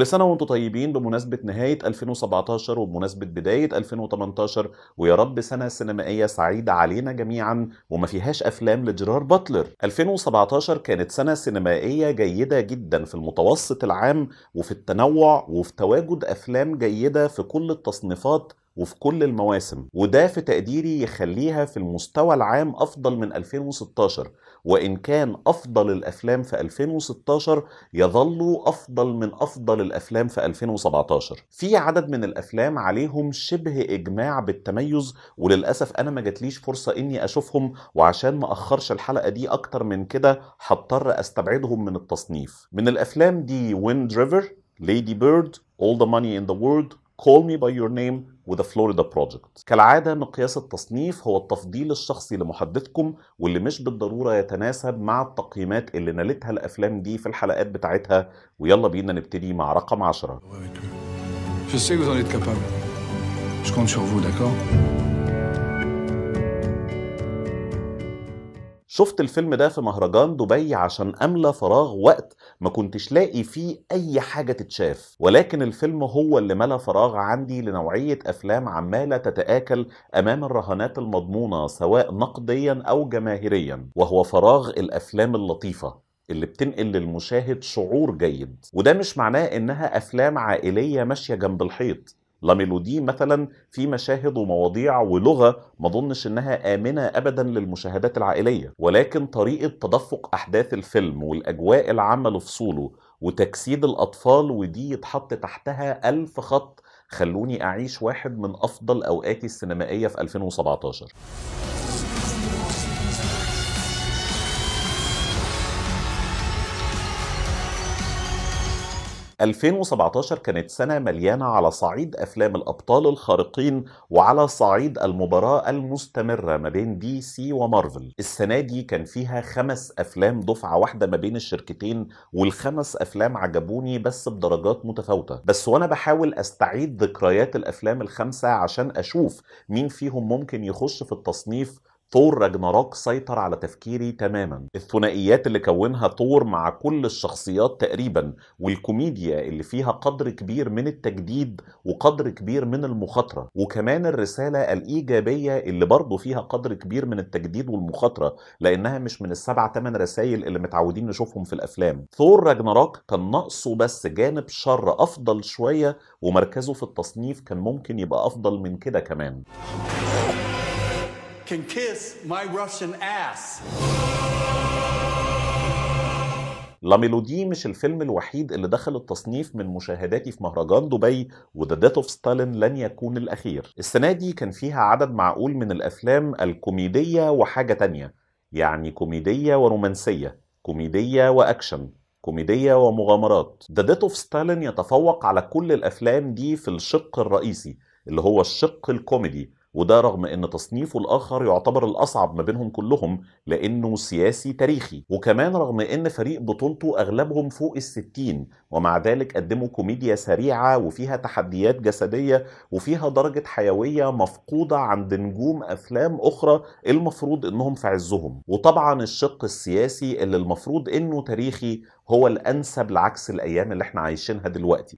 كل سنة وانتم طيبين بمناسبة نهاية 2017 وبمناسبة بداية 2018 ويا رب سنة سينمائية سعيدة علينا جميعا وما فيهاش أفلام لجيرار باتلر 2017 كانت سنة سينمائية جيدة جدا في المتوسط العام وفي التنوع وفي تواجد أفلام جيدة في كل التصنيفات وفي كل المواسم وده في تقديري يخليها في المستوى العام أفضل من 2016 وإن كان أفضل الأفلام في 2016 يظل أفضل من أفضل الأفلام في 2017 في عدد من الأفلام عليهم شبه إجماع بالتميز وللأسف أنا ما جاتليش فرصة إني أشوفهم وعشان ما أخرش الحلقة دي أكتر من كده هضطر أستبعدهم من التصنيف من الأفلام دي ويند ريفر ليدي بيرد All the Money in the World Call Me By Your Name وذا Florida Project كالعادة مقياس التصنيف هو التفضيل الشخصي لمحدثكم واللي مش بالضرورة يتناسب مع التقييمات اللي نالتها الأفلام دي في الحلقات بتاعتها ويلا بينا نبتدي مع رقم 10 شفت الفيلم ده في مهرجان دبي عشان املى فراغ وقت ما كنتش لاقي فيه اي حاجه تتشاف ولكن الفيلم هو اللي ملا فراغ عندي لنوعيه افلام عماله تتاكل امام الرهانات المضمونه سواء نقديا او جماهيريا وهو فراغ الافلام اللطيفه اللي بتنقل للمشاهد شعور جيد وده مش معناه انها افلام عائليه ماشيه جنب الحيط لاميلودي مثلا في مشاهد ومواضيع ولغه ما ظنش انها امنه ابدا للمشاهدات العائليه ولكن طريقه تدفق احداث الفيلم والاجواء العامه لفصوله وتجسيد الاطفال ودي يتحط تحتها ألف خط خلوني اعيش واحد من افضل اوقاتي السينمائيه في 2017 2017 كانت سنة مليانة على صعيد أفلام الأبطال الخارقين وعلى صعيد المباراة المستمرة ما بين دي سي ومارفل السنة دي كان فيها خمس أفلام دفعة واحدة ما بين الشركتين والخمس أفلام عجبوني بس بدرجات متفاوتة بس وأنا بحاول أستعيد ذكريات الأفلام الخمسة عشان أشوف مين فيهم ممكن يخش في التصنيف ثور راجناروك سيطر على تفكيري تماما الثنائيات اللي كونها ثور مع كل الشخصيات تقريبا والكوميديا اللي فيها قدر كبير من التجديد وقدر كبير من المخاطرة وكمان الرسالة الإيجابية اللي برضه فيها قدر كبير من التجديد والمخاطرة لأنها مش من السبع تمن رسائل اللي متعودين نشوفهم في الأفلام ثور راجناروك كان ناقصه بس جانب شر أفضل شوية ومركزه في التصنيف كان ممكن يبقى أفضل من كده كمان can kiss my Russian ass. لا ميلودي مش الفيلم الوحيد اللي دخل التصنيف من مشاهداتي في مهرجان دبي وذا ديث اوف ستالين لن يكون الاخير. السنه دي كان فيها عدد معقول من الافلام الكوميديه وحاجه تانية يعني كوميديه ورومانسيه، كوميديه واكشن، كوميدية ومغامرات ذا ديت اوف ستالين يتفوق على كل الأفلام دي في الشق الرئيسي اللي هو الشق الكوميدي وده رغم ان تصنيفه الاخر يعتبر الاصعب ما بينهم كلهم لانه سياسي تاريخي وكمان رغم ان فريق بطولته اغلبهم فوق الستين ومع ذلك قدموا كوميديا سريعه وفيها تحديات جسديه وفيها درجه حيويه مفقوده عند نجوم افلام اخرى المفروض انهم في عزهم وطبعا الشق السياسي اللي المفروض انه تاريخي هو الانسب لعكس الايام اللي احنا عايشينها دلوقتي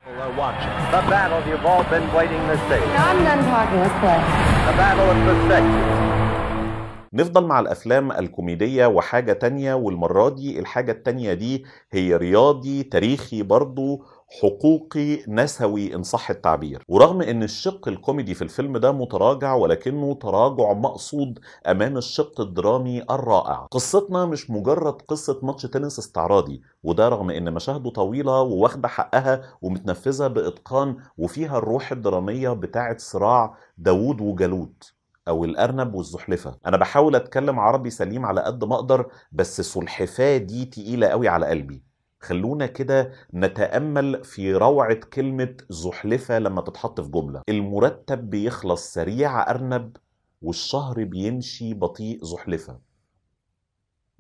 نفضل مع الافلام الكوميديه وحاجه تانية والمره دي الحاجه التانية دي هي رياضي تاريخي برضو حقوقي نسوي ان صح التعبير ورغم ان الشق الكوميدي في الفيلم ده متراجع ولكنه تراجع مقصود امام الشق الدرامي الرائع قصتنا مش مجرد قصه ماتش تنس استعراضي وده رغم ان مشاهده طويله وواخده حقها ومتنفذه باتقان وفيها الروح الدراميه بتاعه صراع داوود وجالوت او الارنب والزحلفه انا بحاول اتكلم عربي سليم على قد ما اقدر بس السلحفاه دي تقيله قوي على قلبي خلونا كده نتامل في روعه كلمه زحلفه لما تتحط في جمله المرتب بيخلص سريع ارنب والشهر بيمشي بطيء زحلفه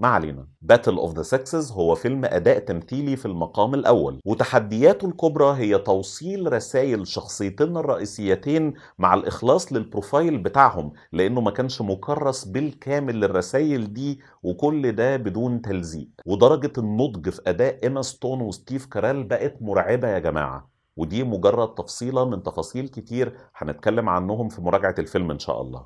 ما علينا باتل اوف ذا سكسز هو فيلم اداء تمثيلي في المقام الاول وتحدياته الكبرى هي توصيل رسائل شخصيتين الرئيسيتين مع الاخلاص للبروفايل بتاعهم لانه ما كانش مكرس بالكامل للرسائل دي وكل ده بدون تلزيق ودرجه النضج في اداء ايما ستون وستيف كارال بقت مرعبه يا جماعه ودي مجرد تفصيلة من تفاصيل كتير هنتكلم عنهم في مراجعة الفيلم إن شاء الله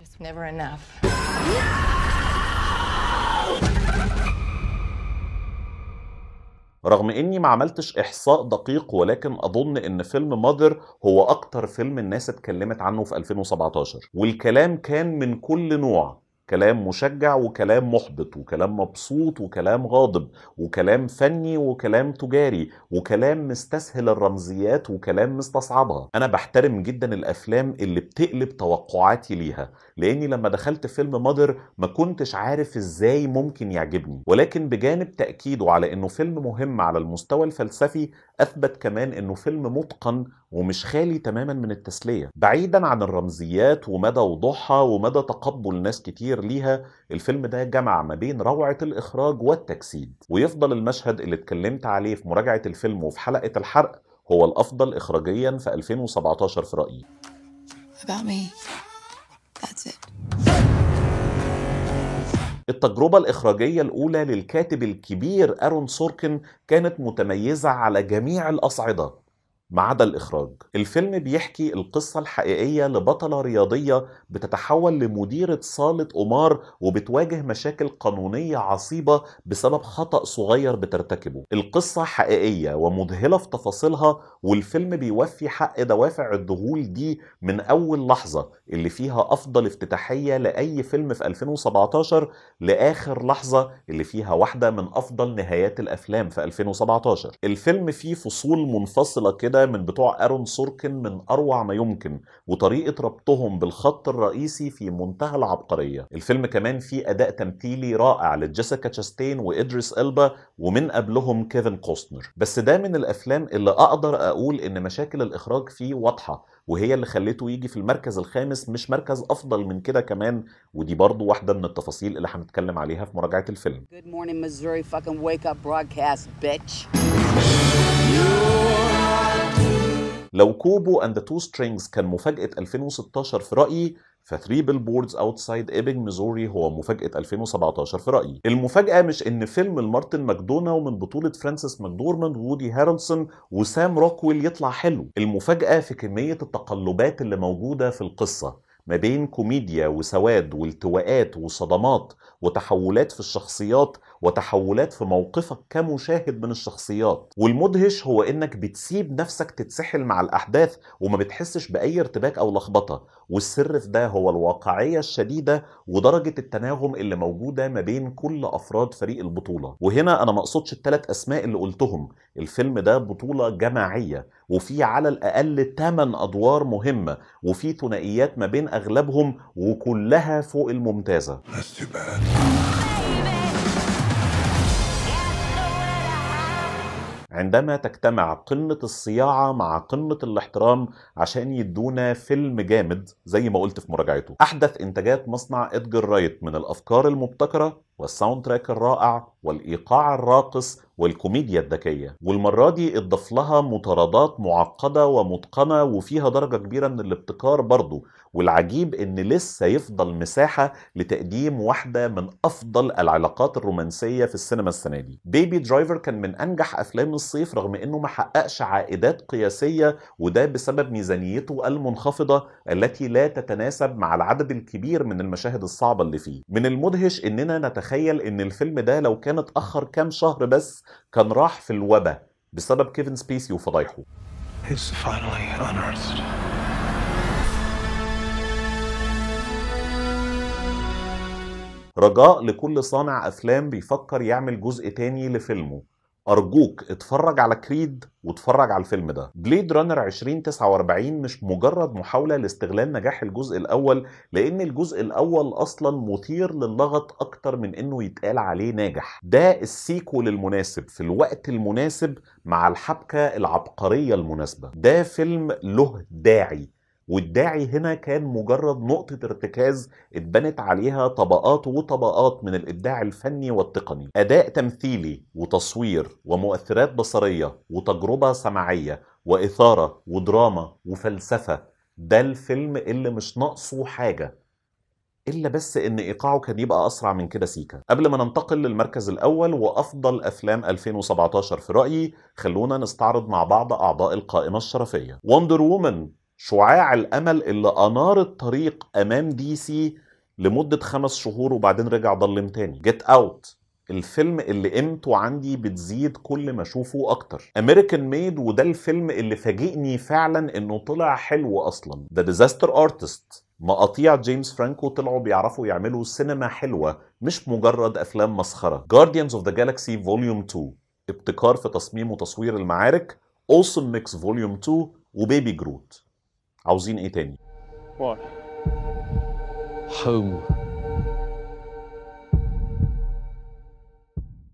رغم اني ما عملتش احصاء دقيق ولكن اظن ان فيلم ماذر هو اكتر فيلم الناس اتكلمت عنه في 2017 والكلام كان من كل نوع كلام مشجع وكلام محبط وكلام مبسوط وكلام غاضب وكلام فني وكلام تجاري وكلام مستسهل الرمزيات وكلام مستصعبها انا بحترم جدا الافلام اللي بتقلب توقعاتي ليها لاني لما دخلت فيلم مادر ما كنتش عارف ازاي ممكن يعجبني ولكن بجانب تاكيده على انه فيلم مهم على المستوى الفلسفي اثبت كمان انه فيلم متقن ومش خالي تماما من التسليه بعيدا عن الرمزيات ومدى وضوحها ومدى تقبل ناس كتير التصوير ليها الفيلم ده جمع ما بين روعة الإخراج والتجسيد ويفضل المشهد اللي اتكلمت عليه في مراجعة الفيلم وفي حلقة الحرق هو الأفضل إخراجيا في 2017 في رأيي التجربة الإخراجية الأولى للكاتب الكبير أرون سوركن كانت متميزة على جميع الأصعدة ما عدا الإخراج الفيلم بيحكي القصة الحقيقية لبطلة رياضية بتتحول لمديرة صالة قمار وبتواجه مشاكل قانونية عصيبة بسبب خطأ صغير بترتكبه القصة حقيقية ومذهلة في تفاصيلها والفيلم بيوفي حق دوافع الذهول دي من أول لحظة اللي فيها أفضل افتتاحية لأي فيلم في 2017 لآخر لحظة اللي فيها واحدة من أفضل نهايات الأفلام في 2017 الفيلم فيه فصول منفصلة كده كده من بتوع ارون سوركن من اروع ما يمكن وطريقه ربطهم بالخط الرئيسي في منتهى العبقريه الفيلم كمان فيه اداء تمثيلي رائع لجيسيكا تشاستين وادريس البا ومن قبلهم كيفن كوستنر بس ده من الافلام اللي اقدر اقول ان مشاكل الاخراج فيه واضحه وهي اللي خلته يجي في المركز الخامس مش مركز افضل من كده كمان ودي برضو واحده من التفاصيل اللي هنتكلم عليها في مراجعه الفيلم Good morning Missouri fucking wake up broadcast bitch لو كوبو اند تو سترينجز كان مفاجاه 2016 في رايي فثري بيلبوردز اوتسايد ايبنج ميزوري هو مفاجاه 2017 في رايي المفاجاه مش ان فيلم المارتن ماكدونا ومن بطوله فرانسيس ماكدورماند وودي هارلسون وسام روكويل يطلع حلو المفاجاه في كميه التقلبات اللي موجوده في القصه ما بين كوميديا وسواد والتواءات وصدمات وتحولات في الشخصيات وتحولات في موقفك كمشاهد من الشخصيات والمدهش هو انك بتسيب نفسك تتسحل مع الاحداث وما بتحسش باي ارتباك او لخبطه والسر في ده هو الواقعيه الشديده ودرجه التناغم اللي موجوده ما بين كل افراد فريق البطوله وهنا انا ما اقصدش الثلاث اسماء اللي قلتهم الفيلم ده بطوله جماعيه وفي على الاقل 8 ادوار مهمه وفي ثنائيات ما بين اغلبهم وكلها فوق الممتازه عندما تجتمع قمة الصياعة مع قمة الاحترام عشان يدونا فيلم جامد زي ما قلت في مراجعته أحدث إنتاجات مصنع إدجر رايت من الأفكار المبتكرة والساوند تراك الرائع والايقاع الراقص والكوميديا الذكيه والمره دي اتضاف لها مطاردات معقده ومتقنه وفيها درجه كبيره من الابتكار برضه والعجيب ان لسه يفضل مساحه لتقديم واحده من افضل العلاقات الرومانسيه في السينما السنه دي بيبي درايفر كان من انجح افلام الصيف رغم انه ما حققش عائدات قياسيه وده بسبب ميزانيته المنخفضه التي لا تتناسب مع العدد الكبير من المشاهد الصعبه اللي فيه من المدهش اننا نتخيل تتخيل ان الفيلم ده لو كان اتاخر كام شهر بس كان راح في الوبا بسبب كيفن سبيسي وفضايحه رجاء لكل صانع افلام بيفكر يعمل جزء تاني لفيلمه ارجوك اتفرج على كريد واتفرج على الفيلم ده بليد رانر 2049 مش مجرد محاولة لاستغلال نجاح الجزء الأول لأن الجزء الأول أصلا مثير للغط أكتر من إنه يتقال عليه ناجح ده السيكول المناسب في الوقت المناسب مع الحبكة العبقرية المناسبة ده فيلم له داعي والداعي هنا كان مجرد نقطة ارتكاز اتبنت عليها طبقات وطبقات من الإبداع الفني والتقني أداء تمثيلي وتصوير ومؤثرات بصرية وتجربة سمعية وإثارة ودراما وفلسفة ده الفيلم اللي مش ناقصه حاجة الا بس ان ايقاعه كان يبقى اسرع من كده سيكا قبل ما ننتقل للمركز الاول وافضل افلام 2017 في رايي خلونا نستعرض مع بعض اعضاء القائمه الشرفيه وندر وومن شعاع الامل اللي انار الطريق امام دي سي لمده خمس شهور وبعدين رجع ضلم تاني جيت اوت الفيلم اللي قيمته عندي بتزيد كل ما اشوفه اكتر امريكان ميد وده الفيلم اللي فاجئني فعلا انه طلع حلو اصلا ذا ديزاستر ارتست مقاطيع جيمس فرانكو طلعوا بيعرفوا يعملوا سينما حلوه مش مجرد افلام مسخره جارديانز اوف ذا جالاكسي فوليوم 2 ابتكار في تصميم وتصوير المعارك اوسم ميكس فوليوم 2 وبيبي جروت عاوزين ايه تاني What? Home.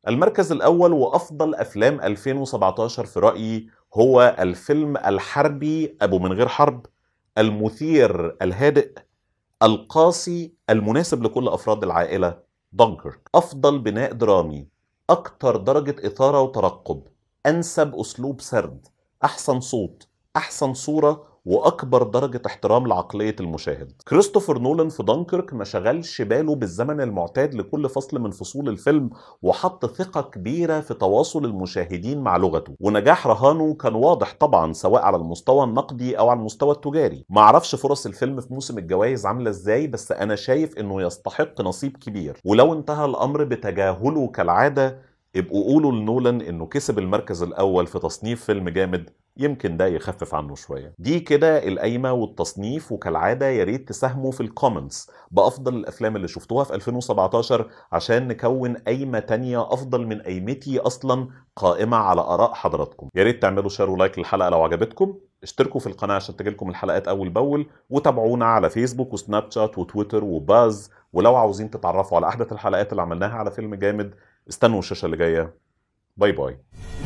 المركز الأول وأفضل أفلام 2017 في رأيي هو الفيلم الحربي أبو من غير حرب المثير الهادئ القاسي المناسب لكل أفراد العائلة دنكر أفضل بناء درامي أكتر درجة إثارة وترقب أنسب أسلوب سرد أحسن صوت أحسن صورة واكبر درجه احترام لعقليه المشاهد كريستوفر نولان في دانكيرك ما شغلش باله بالزمن المعتاد لكل فصل من فصول الفيلم وحط ثقه كبيره في تواصل المشاهدين مع لغته ونجاح رهانه كان واضح طبعا سواء على المستوى النقدي او على المستوى التجاري ما اعرفش فرص الفيلم في موسم الجوائز عامله ازاي بس انا شايف انه يستحق نصيب كبير ولو انتهى الامر بتجاهله كالعاده ابقوا قولوا لنولان انه كسب المركز الاول في تصنيف فيلم جامد يمكن ده يخفف عنه شويه دي كده القايمه والتصنيف وكالعاده يا ريت تساهموا في الكومنتس بافضل الافلام اللي شفتوها في 2017 عشان نكون قايمه تانية افضل من قايمتي اصلا قائمه على اراء حضراتكم يا ريت تعملوا شير ولايك للحلقه لو عجبتكم اشتركوا في القناه عشان تجيلكم الحلقات اول باول وتابعونا على فيسبوك وسناب شات وتويتر وباز ولو عاوزين تتعرفوا على احدث الحلقات اللي عملناها على فيلم جامد استنوا الشاشه اللي جايه باي باي